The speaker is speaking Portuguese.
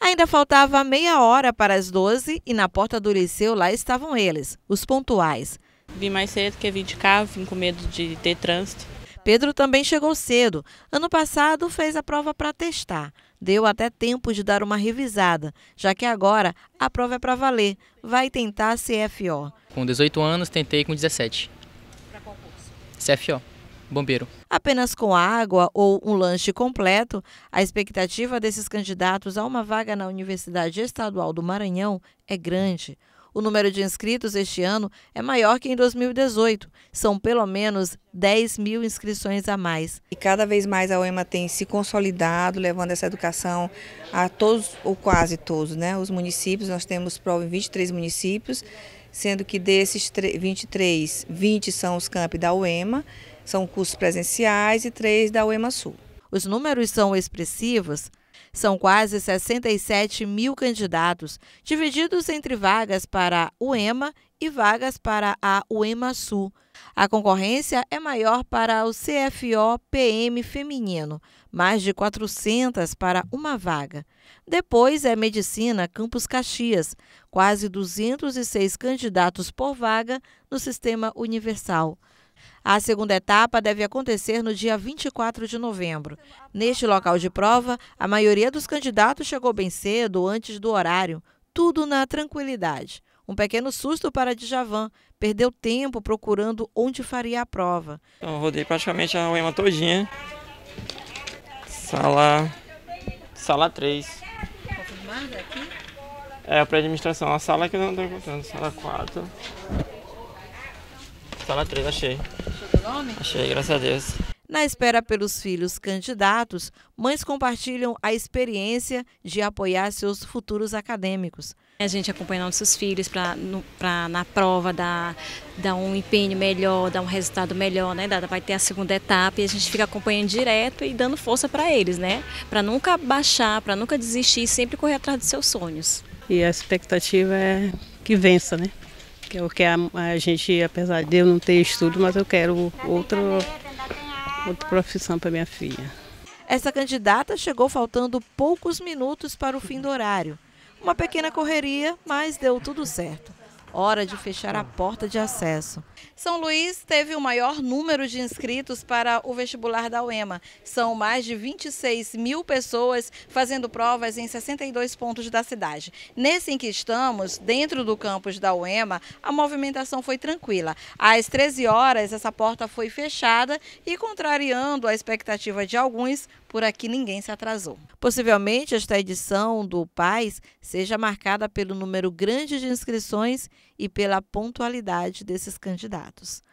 Ainda faltava meia hora para as 12 e na porta do liceu lá estavam eles, os pontuais. Vim mais cedo que vim de carro, vim com medo de ter trânsito. Pedro também chegou cedo. Ano passado fez a prova para testar. Deu até tempo de dar uma revisada, já que agora a prova é para valer. Vai tentar CFO. Com 18 anos, tentei com 17. Para curso? CFO bombeiro. Apenas com água ou um lanche completo, a expectativa desses candidatos a uma vaga na Universidade Estadual do Maranhão é grande. O número de inscritos este ano é maior que em 2018. São pelo menos 10 mil inscrições a mais. E cada vez mais a UEMA tem se consolidado, levando essa educação a todos, ou quase todos, né? Os municípios, nós temos prova em 23 municípios, sendo que desses 23, 20 são os campi da UEMA são cursos presenciais e três da UEMA Sul. Os números são expressivos. São quase 67 mil candidatos, divididos entre vagas para a UEMA e vagas para a UEMA Sul. A concorrência é maior para o CFO PM feminino, mais de 400 para uma vaga. Depois é Medicina Campus Caxias, quase 206 candidatos por vaga no sistema universal. A segunda etapa deve acontecer no dia 24 de novembro. Neste local de prova, a maioria dos candidatos chegou bem cedo, antes do horário, tudo na tranquilidade. Um pequeno susto para Djavan, perdeu tempo procurando onde faria a prova. Então, eu rodei praticamente a UEMA todinha. Sala... Sala 3. Confirmada aqui? É, administração. A sala que eu não estou encontrando. Sala 4. Sala 3, achei nome? Achei, graças a Deus. Na espera pelos filhos candidatos, mães compartilham a experiência de apoiar seus futuros acadêmicos. A gente acompanha nossos filhos para na prova dar, dar um empenho melhor, dar um resultado melhor, né? vai ter a segunda etapa e a gente fica acompanhando direto e dando força para eles, né? Para nunca baixar, para nunca desistir, sempre correr atrás dos seus sonhos. E a expectativa é que vença, né? Que é o que a, a gente, apesar de eu não ter estudo, mas eu quero outro, outra profissão para minha filha. Essa candidata chegou faltando poucos minutos para o fim do horário. Uma pequena correria, mas deu tudo certo hora de fechar a porta de acesso. São Luís teve o maior número de inscritos para o vestibular da UEMA. São mais de 26 mil pessoas fazendo provas em 62 pontos da cidade. Nesse em que estamos, dentro do campus da UEMA, a movimentação foi tranquila. Às 13 horas, essa porta foi fechada e, contrariando a expectativa de alguns, por aqui ninguém se atrasou. Possivelmente, esta edição do PAIS seja marcada pelo número grande de inscrições e pela pontualidade desses candidatos.